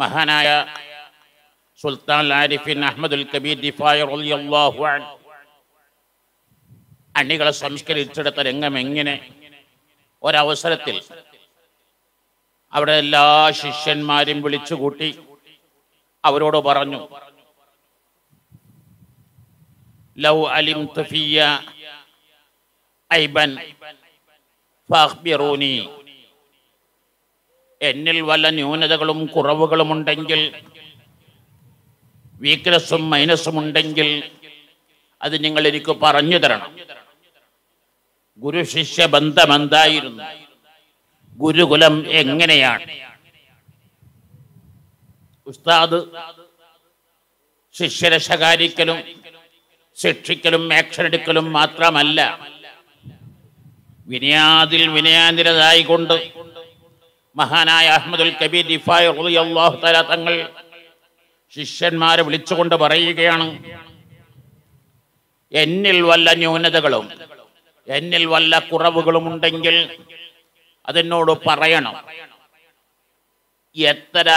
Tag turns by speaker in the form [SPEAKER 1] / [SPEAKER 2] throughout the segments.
[SPEAKER 1] മഹാനായ സുൽത്താൻ ആരിഫിൻ അഹമ്മദുൽ കബീർ ദിഫായർ അണികളെ സംസ്കരിച്ചെടുത്ത രംഗം എങ്ങനെ ഒരവസരത്തിൽ അവിടെ എല്ലാ ശിഷ്യന്മാരും വിളിച്ചുകൂട്ടി അവരോട് പറഞ്ഞു ലൗ അലിം തുഫിയ ഐബൻ ഫാഖ്ബിറൂനി എന്നിൽ വല്ല ന്യൂനതകളും കുറവുകളും ഉണ്ടെങ്കിൽ വീക്ക്നസ്സും മൈനസും ഉണ്ടെങ്കിൽ അത് നിങ്ങൾ എനിക്ക് പറഞ്ഞു തരണം ഗുരു ശിഷ്യ ബന്ധം എന്തായിരുന്നു ഗുരുകുലം എങ്ങനെയാണ് ഉസ്താദ് ശിഷ്യരെ ശകാരിക്കലും ശിക്ഷിക്കലും എടുക്കലും മാത്രമല്ല വിനയാതിൽ വിനയാനിരതായിക്കൊണ്ട് കൊണ്ട് മഹാനായ അഹമ്മദുൽ കബീർ ദിഫായ അള്ളാഹു തല തങ്ങൾ ശിഷ്യന്മാരെ വിളിച്ചുകൊണ്ട് പറയുകയാണ് എന്നിൽ വല്ല ന്യൂനതകളും എന്നിൽ വല്ല കുറവുകളും ഉണ്ടെങ്കിൽ അതിനോട് പറയണം എത്ര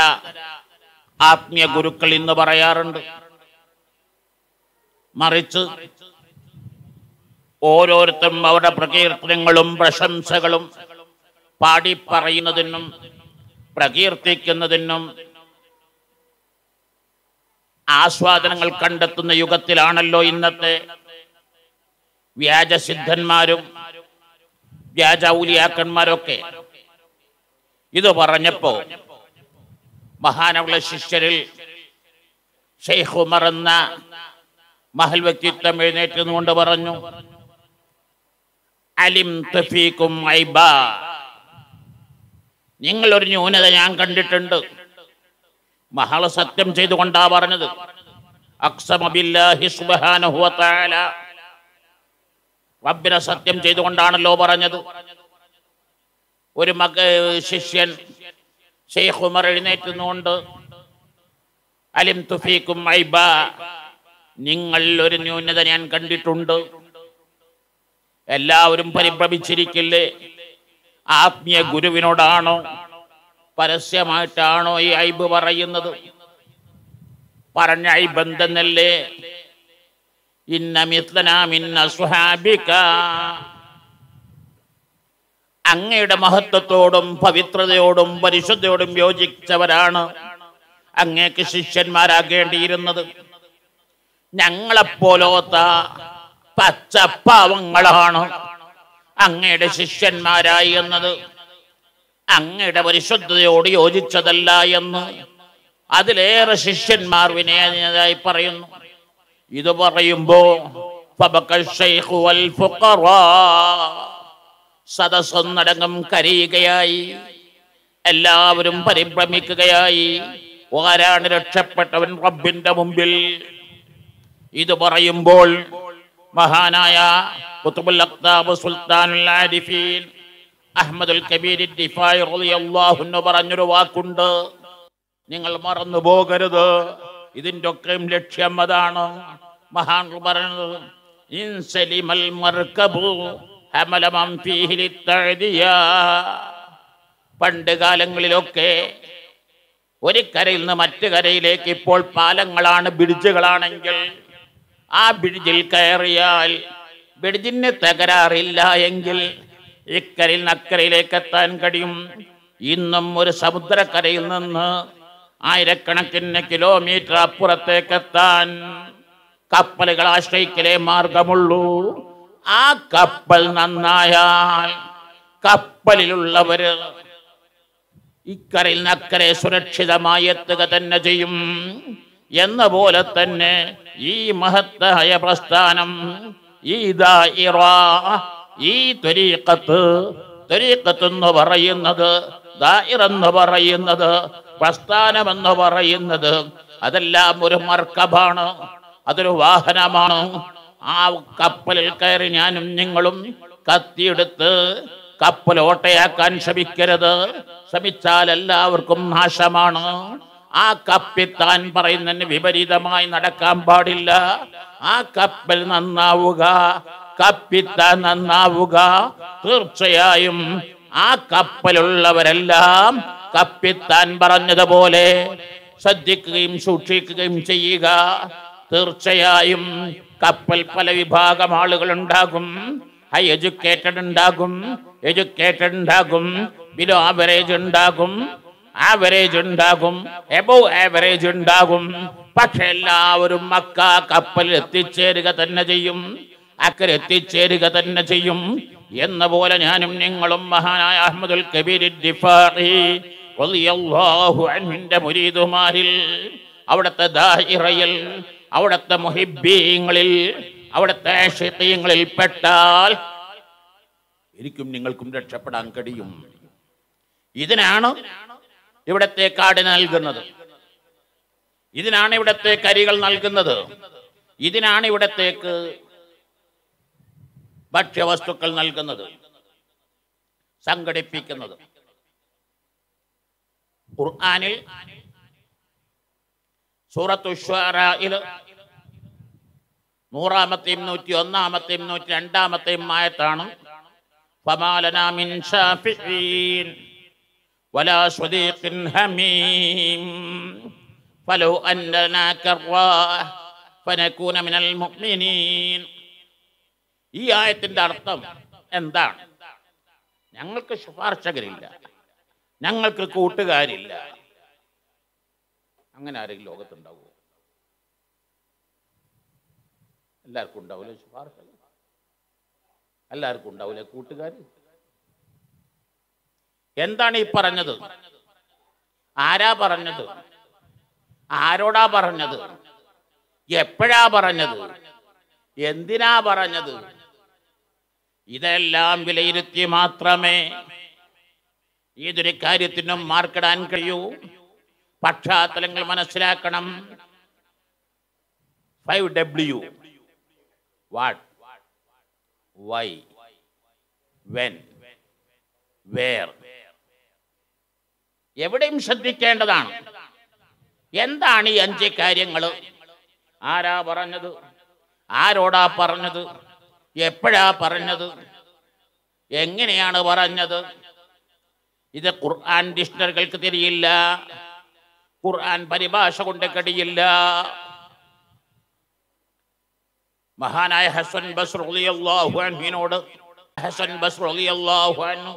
[SPEAKER 1] ആത്മീയ ഗുരുക്കൾ ഇന്ന് പറയാറുണ്ട് മറിച്ച് ഓരോരുത്തരും അവരുടെ പ്രകീർത്തനങ്ങളും പ്രശംസകളും പാടിപ്പറയുന്നതിനും പ്രകീർത്തിക്കുന്നതിനും ആസ്വാദനങ്ങൾ കണ്ടെത്തുന്ന യുഗത്തിലാണല്ലോ ഇന്നത്തെ വ്യാജസിദ്ധന്മാരും വ്യാജ ഊലിയാക്കന്മാരൊക്കെ ഇത് പറഞ്ഞപ്പോ മഹാനുള്ള ശിഷ്യരിൽ ഷെയ്ഖ് ഉമർ മഹൽ വ്യക്തിത്വം എഴുന്നേറ്റുന്നുകൊണ്ട് പറഞ്ഞു അലിം തഫീക്കും ഐബ നിങ്ങളൊരു ന്യൂനത ഞാൻ കണ്ടിട്ടുണ്ട് മഹള സത്യം ചെയ്തുകൊണ്ടാ പറഞ്ഞത് റബ്ബിനെ സത്യം ചെയ്തുകൊണ്ടാണല്ലോ പറഞ്ഞത് ഒരു മക ശിഷ്യൻ ഷെയ്ഖ് ഉമർ അലിം തുഫീക്കും ഐബ നിങ്ങൾ ഒരു ന്യൂനത ഞാൻ കണ്ടിട്ടുണ്ട് എല്ലാവരും പരിഭ്രമിച്ചിരിക്കില്ലേ ആത്മീയ ഗുരുവിനോടാണോ പരസ്യമായിട്ടാണോ ഈ ഐബ് പറയുന്നത് പറഞ്ഞ ഐബന്ധനല്ലേ അങ്ങയുടെ മഹത്വത്തോടും പവിത്രതയോടും പരിശുദ്ധയോടും യോജിച്ചവരാണ് അങ്ങേക്ക് ശിഷ്യന്മാരാകേണ്ടിയിരുന്നത് ഞങ്ങളെപ്പോലോത്ത പച്ചപ്പാവങ്ങളാണ് അങ്ങയുടെ ശിഷ്യന്മാരായി എന്നത് അങ്ങയുടെ പരിശുദ്ധതയോട് യോജിച്ചതല്ല എന്ന് അതിലേറെ ശിഷ്യന്മാർ വിനയതായി പറയുന്നു ഇത് പറയുമ്പോ സദസ്സൊന്നടങ്ങും കരയുകയായി എല്ലാവരും പരിഭ്രമിക്കുകയായി ആരാണ് രക്ഷപ്പെട്ടവൻ റബ്ബിന്റെ മുമ്പിൽ ഇത് പറയുമ്പോൾ മഹാനായ സുൽത്താനുൽ അഹമ്മദുൽ പറഞ്ഞൊരു വാക്കുണ്ട് നിങ്ങൾ മറന്നു പോകരുത് ഇതിൻ്റെ ഒക്കെയും ലക്ഷ്യം അതാണ് മഹാൻ പറഞ്ഞത് പണ്ട് കാലങ്ങളിലൊക്കെ ഒരു കരയിൽ നിന്ന് മറ്റു കരയിലേക്ക് ഇപ്പോൾ പാലങ്ങളാണ് ബ്രിഡ്ജുകളാണെങ്കിൽ ആ ബ്രിഡ്ജിൽ കയറിയാൽ ബ്രിഡ്ജിന് തകരാറില്ല എങ്കിൽ ഇക്കരയിൽ അക്കരയിലേക്ക് എത്താൻ കഴിയും ഇന്നും ഒരു സമുദ്രക്കരയിൽ നിന്ന് ആയിരക്കണക്കിന് കിലോമീറ്റർ എത്താൻ കപ്പലുകൾ ആശ്രയിക്കലേ മാർഗമുള്ളൂ ആ കപ്പൽ നന്നായാൽ കപ്പലിലുള്ളവർ ഇക്കരയിൽ നക്കരെ സുരക്ഷിതമായി എത്തുക തന്നെ ചെയ്യും എന്ന പോലെ തന്നെ ഈ മഹത്തായ പ്രസ്ഥാനം ഈ ദായിറ ഈ ത്വരീക്കത്ത് ത്വരീക്കത്ത് എന്ന് പറയുന്നത് ദായിറെന്ന് പറയുന്നത് പ്രസ്ഥാനമെന്ന് പറയുന്നത് അതെല്ലാം ഒരു മർക്കബാണ് അതൊരു വാഹനമാണ് ആ കപ്പലിൽ കയറി ഞാനും നിങ്ങളും കത്തിയെടുത്ത് കപ്പൽ ഓട്ടയാക്കാൻ ശ്രമിക്കരുത് ശ്രമിച്ചാൽ എല്ലാവർക്കും നാശമാണ് ആ കപ്പിത്താൻ പറയുന്നതിന് വിപരീതമായി നടക്കാൻ പാടില്ല ആ കപ്പൽ നന്നാവുക കപ്പിത്താൻ നന്നാവുക തീർച്ചയായും ആ കപ്പലുള്ളവരെല്ലാം കപ്പിത്താൻ പറഞ്ഞതുപോലെ ശ്രദ്ധിക്കുകയും സൂക്ഷിക്കുകയും ചെയ്യുക തീർച്ചയായും കപ്പൽ പല വിഭാഗം ആളുകൾ ഉണ്ടാകും ഹൈ എഡ്യൂക്കേറ്റഡ് ഉണ്ടാകും എഡ്യൂക്കേറ്റഡ് ഉണ്ടാകും ബിലോ ആവറേജ് ഉണ്ടാകും ആവറേജ് ഉണ്ടാകും എബോ ആവറേജ് ഉണ്ടാകും പക്ഷെ എല്ലാവരും മക്ക കപ്പലിൽ എത്തിച്ചേരുക തന്നെ ചെയ്യും അക്കരെ എത്തിച്ചേരുക തന്നെ ചെയ്യും എന്ന പോലെ ഞാനും നിങ്ങളും മഹാനായ അഹമ്മദുൽ കബീരിന്റെ മുരീതുമാരിൽ അവിടുത്തെ ദാഹിറയിൽ അവിടുത്തെ മുഹിബീങ്ങളിൽ അവിടുത്തെ ഷിത്തീങ്ങളിൽ പെട്ടാൽ എനിക്കും നിങ്ങൾക്കും രക്ഷപ്പെടാൻ കഴിയും ഇതിനാണ് ഇവിടത്തെ കാടിന് നൽകുന്നത് ഇതിനാണ് ഇവിടത്തെ കരികൾ നൽകുന്നത് ഇതിനാണ് ഇവിടത്തേക്ക് ഭക്ഷ്യവസ്തുക്കൾ നൽകുന്നത് സംഘടിപ്പിക്കുന്നത് ഖുർആാനിൽ സൂറത്തു നൂറാമത്തെയും നൂറ്റി ഒന്നാമത്തെയും നൂറ്റി രണ്ടാമത്തെയും ആയത്താണ് ഫമാലനാമിൻ ഷാഫിഈൻ ولا صديق هميم فلو أن لنا كرة فنكون من المؤمنين ഈ ആയത്തിന്റെ അർത്ഥം എന്താണ് ഞങ്ങൾക്ക് ശുപാർശകരില്ല ഞങ്ങൾക്ക് കൂട്ടുകാരില്ല അങ്ങനെ ആരെങ്കിലും ലോകത്തുണ്ടാവുമോ എല്ലാവർക്കും ഉണ്ടാവില്ല ശുപാർശ എല്ലാവർക്കും ഉണ്ടാവില്ല കൂട്ടുകാർ എന്താണ് ഈ പറഞ്ഞത് ആരാ പറഞ്ഞത് ആരോടാ പറഞ്ഞത് എപ്പോഴാ പറഞ്ഞത് എന്തിനാ പറഞ്ഞത് ഇതെല്ലാം വിലയിരുത്തി മാത്രമേ ഏതൊരു കാര്യത്തിനും മാർക്കിടാൻ കഴിയൂ പശ്ചാത്തലങ്ങൾ മനസ്സിലാക്കണം five W what why when where എവിടെയും ശ്രദ്ധിക്കേണ്ടതാണ് എന്താണ് ഈ അഞ്ച് കാര്യങ്ങൾ ആരാ പറഞ്ഞത് ആരോടാ പറഞ്ഞത് എപ്പോഴാ പറഞ്ഞത് എങ്ങനെയാണ് പറഞ്ഞത് ഇത് ഖുർആൻ ഡിക്ഷണറികൾക്ക് തിരിയില്ല ഖുർആൻ പരിഭാഷ കൊണ്ട് കടിയില്ല മഹാനായ ഹസൻ ബസ് ഹസൻ ബസ് അൻഹു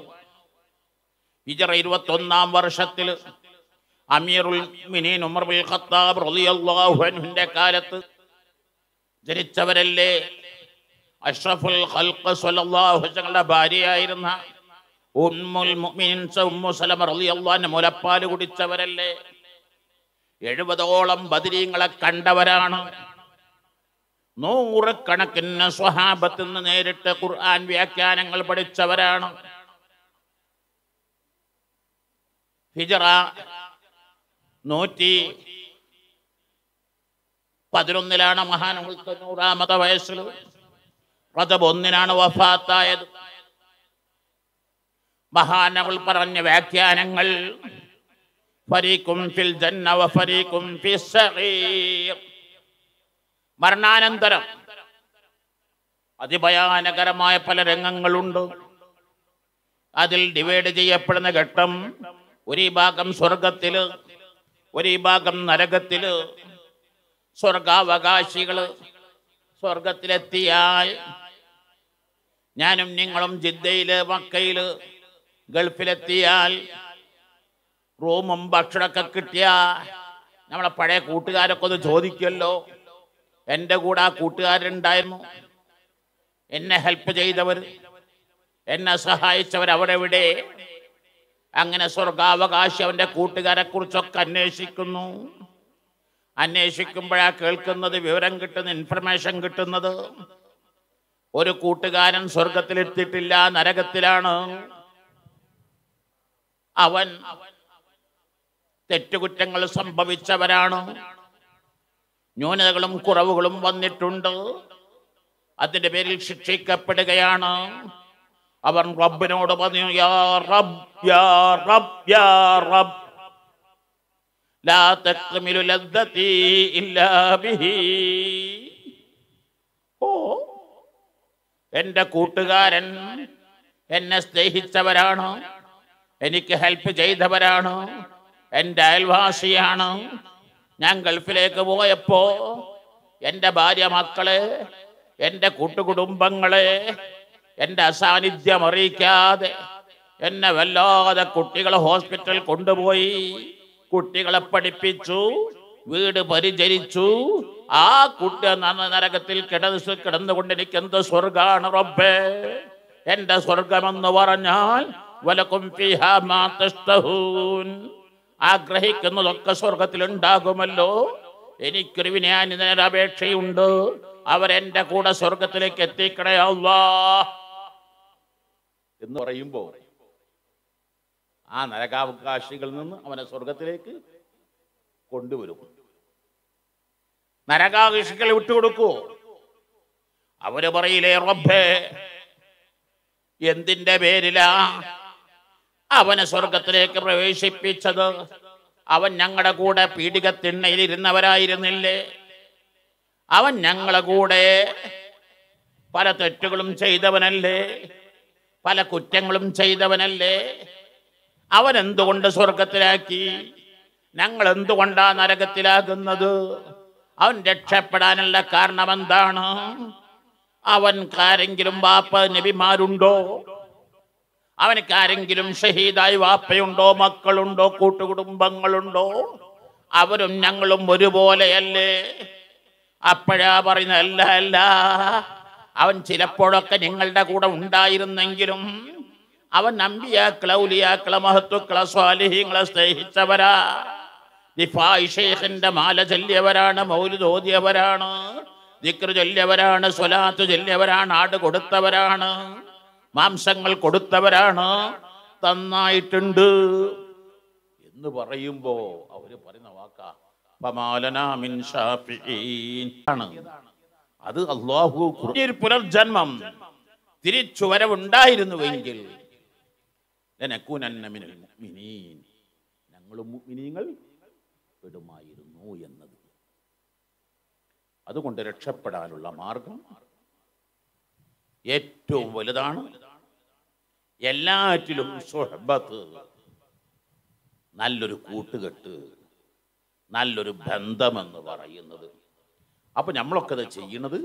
[SPEAKER 1] ഹിജറ ഒന്നാം വർഷത്തിൽ അമീറുൽ മിനീൻ ഉമർ ബിൻ ഖത്താബ് റളിയല്ലാഹു അൻഹുവിന്റെ കാലത്ത് ജനിച്ചവരല്ലേ അഷ്റഫുൽ ഖൽഖ് സ്വല്ലല്ലാഹു അലൈഹി ഭാര്യയായിരുന്ന ഉമ്മുൽ മുഅ്മിനീൻ ഉമ്മു സലമ റളിയല്ലാഹു അൻഹ മുലപ്പാൽ കുടിച്ചവരല്ലേ എഴുപതോളം ബദരീങ്ങളെ കണ്ടവരാണ് നൂറ് കണക്കിന് സ്വഹാബത്തിന് നേരിട്ട് ഖുർആൻ വ്യാഖ്യാനങ്ങൾ പഠിച്ചവരാണ് ഹിജറ നൂറ്റി പതിനൊന്നിലാണ് മഹാൻ തൊണ്ണൂറാമത വയസ്സിൽ റജബ് ഒന്നിനാണ് വഫാത്തായത് മഹാനവൾ പറഞ്ഞ വ്യാഖ്യാനങ്ങൾ ഫിൽ ജന്ന മരണാനന്തരം അതിഭയാനകരമായ പല രംഗങ്ങളുണ്ട് അതിൽ ഡിവൈഡ് ചെയ്യപ്പെടുന്ന ഘട്ടം ഒരു ഭാഗം സ്വർഗത്തില് ഒരു ഭാഗം നരകത്തില് സ്വർഗാവകാശികള് സ്വർഗത്തിലെത്തിയാൽ ഞാനും നിങ്ങളും ജിദ്ദയില് മക്കയില് ഗൾഫിലെത്തിയാൽ റൂമും ഭക്ഷണമൊക്കെ കിട്ടിയ നമ്മളെ പഴയ കൂട്ടുകാരൊക്കെ ഒന്ന് ചോദിക്കുമല്ലോ എൻ്റെ കൂടെ ആ കൂട്ടുകാരുണ്ടായിരുന്നു എന്നെ ഹെൽപ്പ് ചെയ്തവർ എന്നെ സഹായിച്ചവർ അവരെവിടെ അങ്ങനെ സ്വർഗാവകാശി അവൻ്റെ കുറിച്ചൊക്കെ അന്വേഷിക്കുന്നു അന്വേഷിക്കുമ്പോഴാ കേൾക്കുന്നത് വിവരം കിട്ടുന്ന ഇൻഫർമേഷൻ കിട്ടുന്നത് ഒരു കൂട്ടുകാരൻ സ്വർഗത്തിലെത്തിയിട്ടില്ല നരകത്തിലാണ് അവൻ തെറ്റുകുറ്റങ്ങൾ സംഭവിച്ചവരാണ് ന്യൂനതകളും കുറവുകളും വന്നിട്ടുണ്ട് അതിൻ്റെ പേരിൽ ശിക്ഷിക്കപ്പെടുകയാണ് അവൻ റബ്ബിനോട് പറഞ്ഞു യാ റബ് യാ റബ് യാ റബ് ലാ തക്മിലു ലദ്ദതി ഇല്ലാ ബിഹി ഓ എൻ്റെ കൂട്ടുകാരൻ എന്നെ സ്നേഹിച്ചവരാണ് എനിക്ക് ഹെൽപ്പ് ചെയ്തവരാണ് എൻ്റെ അയൽവാസിയാണ് ഞാൻ ഗൾഫിലേക്ക് പോയപ്പോൾ എൻ്റെ ഭാര്യ മക്കളെ എൻ്റെ കൂട്ടുകുടുംബങ്ങളെ എൻ്റെ അസാന്നിധ്യം അറിയിക്കാതെ എന്നെ വല്ലാതെ കുട്ടികളെ ഹോസ്പിറ്റൽ കൊണ്ടുപോയി കുട്ടികളെ പഠിപ്പിച്ചു വീട് പരിചരിച്ചു ആ കുട്ടി നരകത്തിൽ കിടന്ന് കിടന്നുകൊണ്ട് എനിക്ക് എന്ത് സ്വർഗാണ് റബ്ബേ എന്റെ സ്വർഗമെന്ന് പറഞ്ഞാൽ വലക്കും ആഗ്രഹിക്കുന്നതൊക്കെ സ്വർഗത്തിൽ ഉണ്ടാകുമല്ലോ എനിക്കൊരു വിനയാനി അവരെ കൂടെ സ്വർഗത്തിലേക്ക് എത്തിക്കണേ അള്ളാഹ് എന്ന് പറയുമ്പോൾ ആ നരകാവകാശികളിൽ നിന്ന് അവനെ സ്വർഗത്തിലേക്ക് കൊണ്ടുവരും നരകാവകാശികളെ വിട്ടുകൊടുക്കൂ അവര് പറയില്ലേ റബ്ബേ എന്തിന്റെ പേരിലാ അവനെ സ്വർഗത്തിലേക്ക് പ്രവേശിപ്പിച്ചത് അവൻ ഞങ്ങളുടെ കൂടെ പീഡികത്തിണ്ണയിലിരുന്നവരായിരുന്നില്ലേ അവൻ ഞങ്ങളുടെ കൂടെ പല തെറ്റുകളും ചെയ്തവനല്ലേ പല കുറ്റങ്ങളും ചെയ്തവനല്ലേ അവൻ എന്തുകൊണ്ട് സ്വർഗത്തിലാക്കി ഞങ്ങൾ എന്തുകൊണ്ടാ നരകത്തിലാകുന്നത് അവൻ രക്ഷപ്പെടാനുള്ള കാരണം എന്താണ് കാരെങ്കിലും വാപ്പ നബിമാരുണ്ടോ അവനക്കാരെങ്കിലും ഷഹീദായി വാപ്പയുണ്ടോ മക്കളുണ്ടോ കൂട്ടുകുടുംബങ്ങളുണ്ടോ അവരും ഞങ്ങളും ഒരുപോലെയല്ലേ അപ്പോഴാ പറയുന്നല്ല അല്ല അവൻ ചിലപ്പോഴൊക്കെ നിങ്ങളുടെ കൂടെ ഉണ്ടായിരുന്നെങ്കിലും അവൻ നമ്പിയാക്കള ഉലിയാക്കള മഹത്വക്കള സ്വാലിഹ്യങ്ങളെ സ്നേഹിച്ചവരാ ഷേഖിന്റെ മാല ചൊല്ലിയവരാണ് മൗലു തോതിയവരാണ് ദിക്ര ചൊല്ലിയവരാണ് സ്വലാത്ത് ചൊല്ലിയവരാണ് ആട് കൊടുത്തവരാണ് മാംസങ്ങൾ കൊടുത്തവരാണ് തന്നായിട്ടുണ്ട് എന്ന് പറയുമ്പോ അവര് പറയുന്ന വാക്കാ ആണ് അത് അള്ളാഹു ഒരു പുനർജന്മം തിരിച്ചു വരവുണ്ടായിരുന്നുവെങ്കിൽ ഞങ്ങളും പെടുമായിരുന്നു എന്നത് അതുകൊണ്ട് രക്ഷപ്പെടാനുള്ള മാർഗം ഏറ്റവും വലുതാണ് എല്ലാറ്റിലും സുഹബത്ത് നല്ലൊരു കൂട്ടുകെട്ട് നല്ലൊരു ബന്ധമെന്ന് പറയുന്നത് അപ്പൊ നമ്മളൊക്കെ അത് ചെയ്യണത്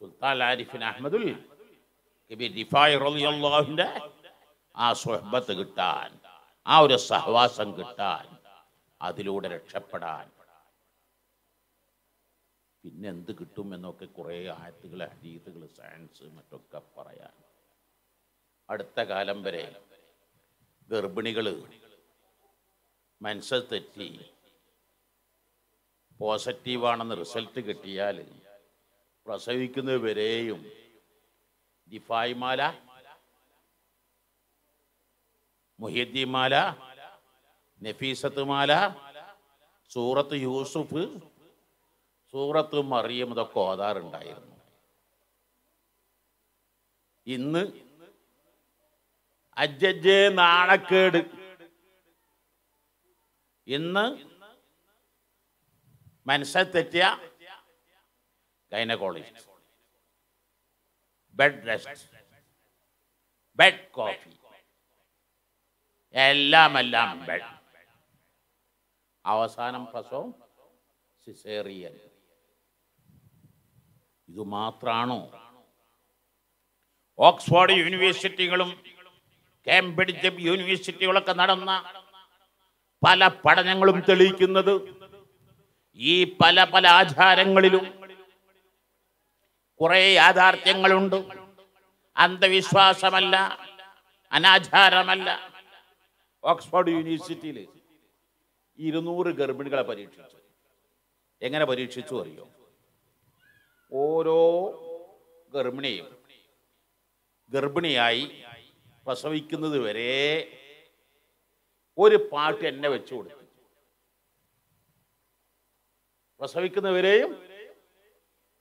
[SPEAKER 1] സുൽത്താൻ ആരിഫിൻ അഹമ്മദുൽ റിഫായിന്റെ ആ സ്വഹബത്ത് കിട്ടാൻ ആ ഒരു സഹവാസം കിട്ടാൻ അതിലൂടെ രക്ഷപ്പെടാൻ പിന്നെ എന്ത് കിട്ടും എന്നൊക്കെ കുറെ ആയത്തുകൾ അരീത്തുകൾ സയൻസ് മറ്റൊക്കെ പറയാൻ അടുത്ത കാലം വരെ ഗർഭിണികൾ മനസ്സ് തെറ്റി പോസിറ്റീവാണെന്ന് റിസൾട്ട് കിട്ടിയാൽ പ്രസവിക്കുന്നത് വരെയും മാല നഫീസത്ത് മാല സൂറത്ത് യൂസുഫ് സൂറത്ത് മറിയം ഇതൊക്കെ ഓതാറുണ്ടായിരുന്നു ഇന്ന് അജ്ജജ് നാണക്കേട് ഇന്ന് മനസ്സെ തെറ്റിയ gynaecologist bed rest bed coffee എല്ലാം എല്ലാം ബെഡ് അവസാനം പ്രസവം സിസേറിയൻ ഇത് മാത്രാണോ ഓക്സ്ഫോർഡ് യൂണിവേഴ്സിറ്റികളും കേംബ്രിഡ്ജ് യൂണിവേഴ്സിറ്റികളൊക്കെ നടന്ന പല പഠനങ്ങളും തെളിയിക്കുന്നത് ഈ പല പല ആചാരങ്ങളിലും കുറേ യാഥാർത്ഥ്യങ്ങളുണ്ട് അന്ധവിശ്വാസമല്ല അനാചാരമല്ല ഓക്സ്ഫോർഡ് യൂണിവേഴ്സിറ്റിയിൽ ഇരുന്നൂറ് ഗർഭിണികളെ പരീക്ഷിച്ചു എങ്ങനെ പരീക്ഷിച്ചു അറിയോ ഓരോ ഗർഭിണിയും ഗർഭിണിയായി പ്രസവിക്കുന്നത് വരെ ഒരു പാട്ട് എന്നെ വെച്ചു കൊടുത്തു പ്രസവിക്കുന്നവരെയും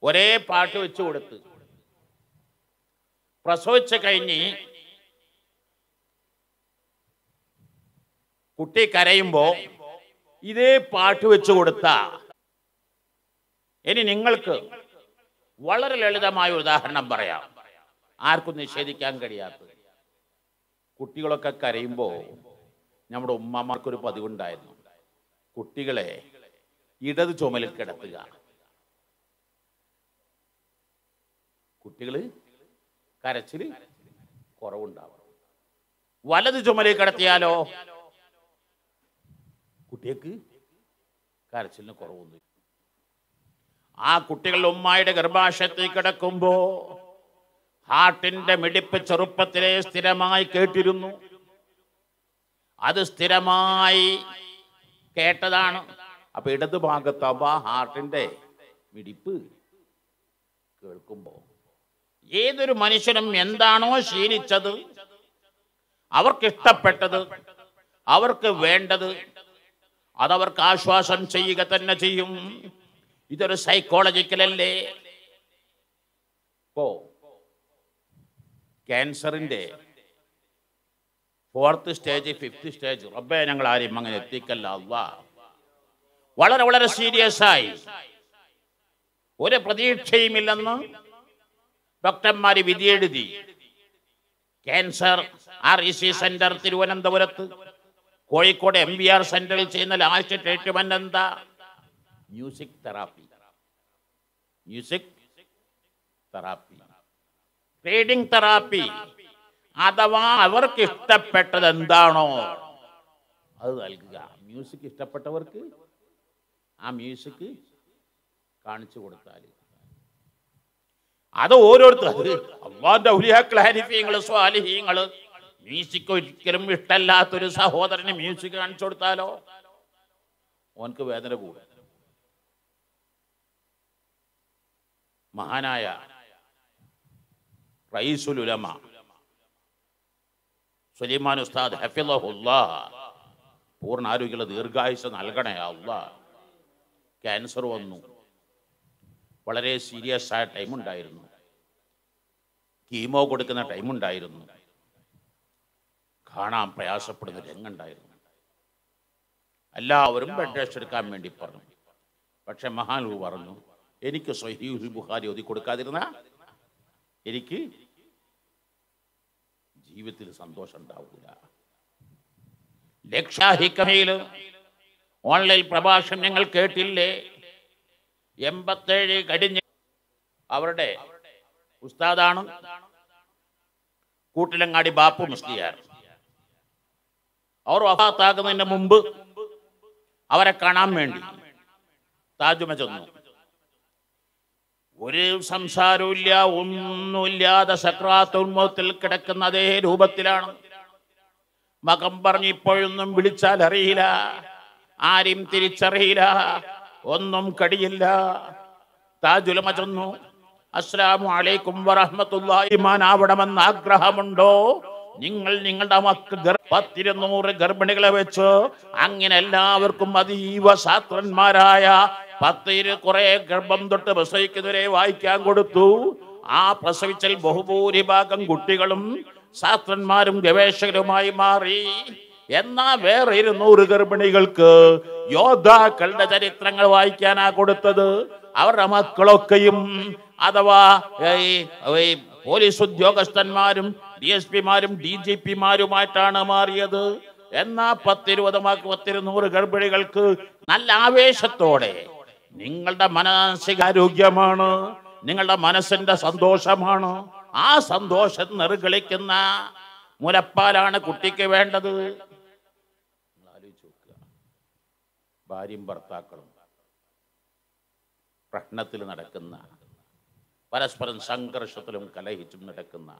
[SPEAKER 1] ഒരേ പാട്ട് വെച്ചു കൊടുത്ത് പ്രസവിച്ച് കഴിഞ്ഞ് കുട്ടി കരയുമ്പോൾ ഇതേ പാട്ട് വെച്ചു കൊടുത്ത ഇനി നിങ്ങൾക്ക് വളരെ ലളിതമായ ഉദാഹരണം പറയാം ആർക്കും നിഷേധിക്കാൻ കഴിയാത്ത കുട്ടികളൊക്കെ കരയുമ്പോൾ നമ്മുടെ ഉമ്മമാർക്കൊരു പതിവുണ്ടായിരുന്നു കുട്ടികളെ ഇടത് ചുമലിൽ കിടത്തുക കുട്ടികള് കരച്ചില് കുറവുണ്ടാവും വലത് ചുമലിൽ കിടത്തിയാലോ കുട്ടികൾക്ക് കരച്ചിലിന് കുറവൊന്നും ആ കുട്ടികൾ ഉമ്മായിയുടെ ഗർഭാശയത്തിൽ കിടക്കുമ്പോ ഹാർട്ടിന്റെ മിടിപ്പ് ചെറുപ്പത്തിലെ സ്ഥിരമായി കേട്ടിരുന്നു അത് സ്ഥിരമായി കേട്ടതാണ് അപ്പൊ ഇടത് ഭാഗത്താവുമ്പോൾ ആ ഹാർട്ടിന്റെ മിടിപ്പ് കേൾക്കുമ്പോൾ ഏതൊരു മനുഷ്യനും എന്താണോ ശീലിച്ചത് അവർക്ക് ഇഷ്ടപ്പെട്ടത് അവർക്ക് വേണ്ടത് അതവർക്ക് ആശ്വാസം ചെയ്യുക തന്നെ ചെയ്യും ഇതൊരു സൈക്കോളജിക്കൽ അല്ലേ ഇപ്പോ ക്യാൻസറിന്റെ ഫോർത്ത് സ്റ്റേജ് ഫിഫ്ത് സ്റ്റേജ് റബ്ബെ ഞങ്ങൾ ആരെയും അങ്ങനെ എത്തിക്കല്ല അള്ളാഹ് വളരെ വളരെ സീരിയസ് ആയി ഒരു പ്രതീക്ഷയുമില്ലെന്ന് ഡോക്ടർമാര് വിധിയെഴുതി cancer R E C centre തിരുവനന്തപുരത്ത് കോഴിക്കോട് എം ബി ആർ സെന്ററിൽ ചെയ്യുന്ന ലാസ്റ്റ് ട്രീറ്റ്മെന്റ് എന്താ music therapy music therapy reading therapy അഥവാ അവർക്ക് ഇഷ്ടപ്പെട്ടത് എന്താണോ അത് നൽകുക മ്യൂസിക് ഇഷ്ടപ്പെട്ടവർക്ക് ആ മ്യൂസിക് കാണിച്ചു കൊടുത്താൽ അത് ഓരോരുത്തരും മ്യൂസിക് ഒരിക്കലും ഇഷ്ടമല്ലാത്തൊരു സഹോദരന് മ്യൂസിക് കാണിച്ചു കൊടുത്താലോ ഓനക്ക് വേദന കൂടും മഹാനായ റൈസുൽ ഉലമ സുലൈമാൻ ഉസ്താദ് ഹഫിലഹുല്ലാ പൂർണ്ണ ആരോഗ്യമുള്ള ദീർഘായുസ നൽകണേ അള്ളാഹ് ക്യാൻസർ വന്നു വളരെ സീരിയസ് ആയ ടൈം ഉണ്ടായിരുന്നു കീമോ കൊടുക്കുന്ന ടൈം ഉണ്ടായിരുന്നു കാണാൻ പ്രയാസപ്പെടുന്ന രംഗുണ്ടായിരുന്നു എല്ലാവരും ബ്ലഡ് ടെസ്റ്റ് എടുക്കാൻ വേണ്ടി പറഞ്ഞു പക്ഷെ മഹാനു പറഞ്ഞു എനിക്ക് സഹീഹുൽ ബുഖാരി ഒതി കൊടുക്കാതിരുന്ന എനിക്ക് ജീവിതത്തിൽ സന്തോഷം ഉണ്ടാവില്ല ലക്ഷാഹിക്കമയിൽ ഓൺലൈൻ പ്രഭാഷണം ഞങ്ങൾ കേട്ടില്ലേ എൺപത്തേഴ് കഴിഞ്ഞ് അവരുടെ ഉസ്താദാണ് കൂട്ടിലങ്ങാടി ബാപ്പു മുസ്ലിയാർ അവർ വഫാത്താകുന്നതിന് മുമ്പ് അവരെ കാണാൻ വേണ്ടി താജ്മ ചെന്നു ഒരു സംസാരമില്ല ഒന്നുമില്ലാതെ സക്രാത്തുന്മത്തിൽ കിടക്കുന്ന അതേ രൂപത്തിലാണ് മകം പറഞ്ഞ് ഇപ്പോഴൊന്നും വിളിച്ചാൽ അറിയില്ല ആരും തിരിച്ചറിയില്ല ഒന്നും കടിയില്ല താജുലമ ചൊന്നു അസ്ലാമു അലൈക്കും വറഹമത്തുല്ലാഹിമാനാവണമെന്ന് ആഗ്രഹമുണ്ടോ നിങ്ങൾ നിങ്ങളുടെ മക്ക പത്തിരുന്നൂറ് ഗർഭിണികളെ വെച്ച് അങ്ങനെ എല്ലാവർക്കും അതീവ ശാസ്ത്രന്മാരായ പത്തിര് കുറെ ഗർഭം തൊട്ട് പ്രസവിക്കുന്നവരെ വായിക്കാൻ കൊടുത്തു ആ പ്രസവിച്ചൽ ബഹുഭൂരിഭാഗം കുട്ടികളും ശാസ്ത്രന്മാരും ഗവേഷകരുമായി മാറി എന്നാ വേറെ ഇരുന്നൂറ് ഗർഭിണികൾക്ക് യോദ്ധാക്കളുടെ ചരിത്രങ്ങൾ വായിക്കാനാ കൊടുത്തത് അവരുടെ മക്കളൊക്കെയും അഥവാ പോലീസ് ഉദ്യോഗസ്ഥന്മാരും ഡി എസ് പിമാരും ഡി ജി പിമാരുമായിട്ടാണ് മാറിയത് എന്നാ പത്തിരുപത് പത്തിരുന്നൂറ് ഗർഭിണികൾക്ക് നല്ല ആവേശത്തോടെ നിങ്ങളുടെ ആരോഗ്യമാണ് നിങ്ങളുടെ മനസ്സിന്റെ സന്തോഷമാണ് ആ സന്തോഷം നെറുകളിക്കുന്ന മുലപ്പാലാണ് കുട്ടിക്ക് വേണ്ടത് ഭാര്യയും ഭർത്താക്കളും പ്രശ്നത്തിൽ നടക്കുന്ന പരസ്പരം സംഘർഷത്തിലും കലഹിച്ചും നടക്കുന്ന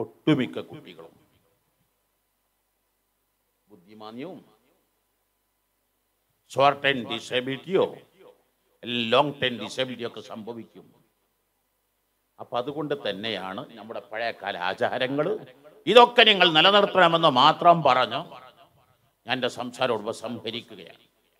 [SPEAKER 1] ഒട്ടുമിക്ക കുട്ടികളും ബുദ്ധിമാന്യവും ഷോർട്ട് ടൈം ഡിസബിലിറ്റിയോ ലോങ് ടൈം ഡിസബിലിറ്റിയോ ഒക്കെ സംഭവിക്കും അപ്പൊ അതുകൊണ്ട് തന്നെയാണ് നമ്മുടെ പഴയകാല ആചാരങ്ങൾ ഇതൊക്കെ നിങ്ങൾ നിലനിർത്തണമെന്ന് മാത്രം പറഞ്ഞു ഞാൻ എൻ്റെ സംസാരം ഉപസംഹരിക്കുകയാണ്